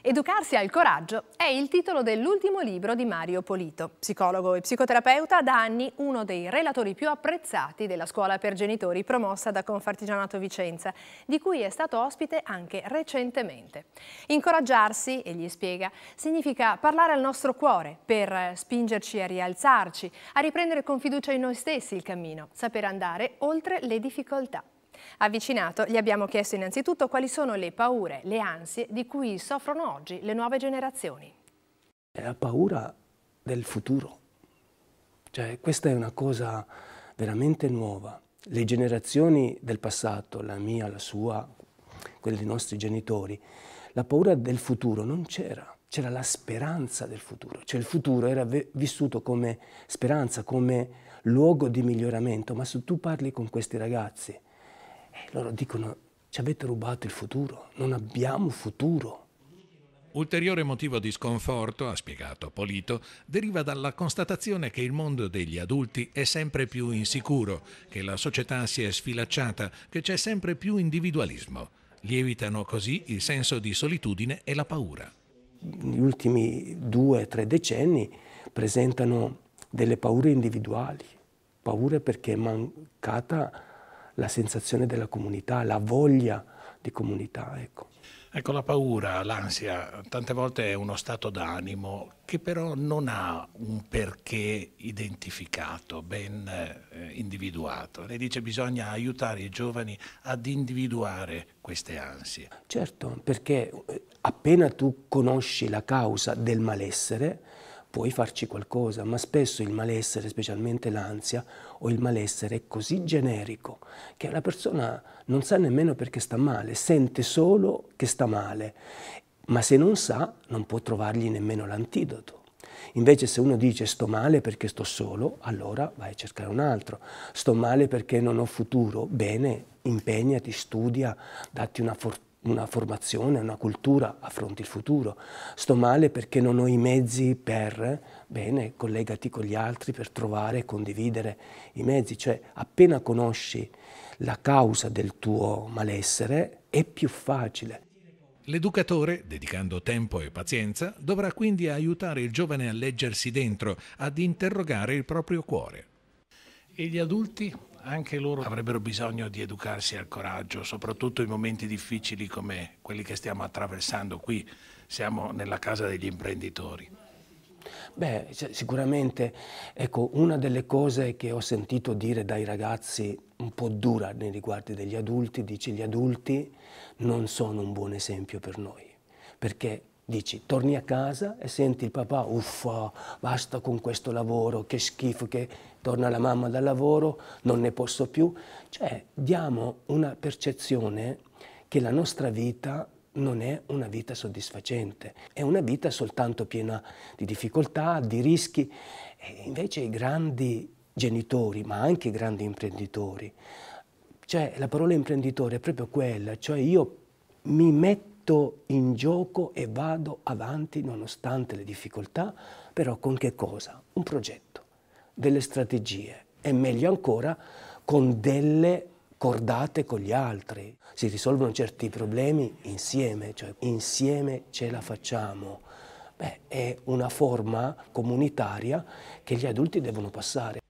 Educarsi al coraggio è il titolo dell'ultimo libro di Mario Polito, psicologo e psicoterapeuta, da anni uno dei relatori più apprezzati della scuola per genitori promossa da Confartigianato Vicenza, di cui è stato ospite anche recentemente. Incoraggiarsi, egli spiega, significa parlare al nostro cuore per spingerci a rialzarci, a riprendere con fiducia in noi stessi il cammino, saper andare oltre le difficoltà. Avvicinato gli abbiamo chiesto innanzitutto quali sono le paure, le ansie di cui soffrono oggi le nuove generazioni. È la paura del futuro. Cioè, questa è una cosa veramente nuova. Le generazioni del passato, la mia, la sua, quelle dei nostri genitori, la paura del futuro non c'era, c'era la speranza del futuro, cioè il futuro era vissuto come speranza, come luogo di miglioramento, ma se tu parli con questi ragazzi e eh, loro dicono, ci avete rubato il futuro, non abbiamo futuro. Ulteriore motivo di sconforto, ha spiegato Polito, deriva dalla constatazione che il mondo degli adulti è sempre più insicuro, che la società si è sfilacciata, che c'è sempre più individualismo. Lievitano così il senso di solitudine e la paura. Gli ultimi due o tre decenni presentano delle paure individuali, paure perché è mancata la sensazione della comunità, la voglia di comunità. Ecco. Ecco, la paura, l'ansia, tante volte è uno stato d'animo che però non ha un perché identificato, ben eh, individuato. Lei dice che bisogna aiutare i giovani ad individuare queste ansie. Certo, perché eh, appena tu conosci la causa del malessere, puoi farci qualcosa, ma spesso il malessere, specialmente l'ansia o il malessere è così generico che la persona non sa nemmeno perché sta male, sente solo che sta male, ma se non sa non può trovargli nemmeno l'antidoto. Invece se uno dice sto male perché sto solo, allora vai a cercare un altro. Sto male perché non ho futuro, bene, impegnati, studia, datti una fortuna una formazione, una cultura, affronti il futuro. Sto male perché non ho i mezzi per, bene, collegati con gli altri per trovare e condividere i mezzi. Cioè, appena conosci la causa del tuo malessere, è più facile. L'educatore, dedicando tempo e pazienza, dovrà quindi aiutare il giovane a leggersi dentro, ad interrogare il proprio cuore. E gli adulti? anche loro avrebbero bisogno di educarsi al coraggio, soprattutto in momenti difficili come quelli che stiamo attraversando qui, siamo nella casa degli imprenditori. Beh, sicuramente ecco, una delle cose che ho sentito dire dai ragazzi un po' dura nei riguardi degli adulti, dice gli adulti non sono un buon esempio per noi, perché Dici, torni a casa e senti il papà, uffa, basta con questo lavoro, che schifo, che torna la mamma dal lavoro, non ne posso più. Cioè, diamo una percezione che la nostra vita non è una vita soddisfacente, è una vita soltanto piena di difficoltà, di rischi. E invece i grandi genitori, ma anche i grandi imprenditori, cioè la parola imprenditore è proprio quella, cioè io mi metto metto in gioco e vado avanti nonostante le difficoltà, però con che cosa? Un progetto, delle strategie e meglio ancora con delle cordate con gli altri. Si risolvono certi problemi insieme, cioè insieme ce la facciamo. Beh, è una forma comunitaria che gli adulti devono passare.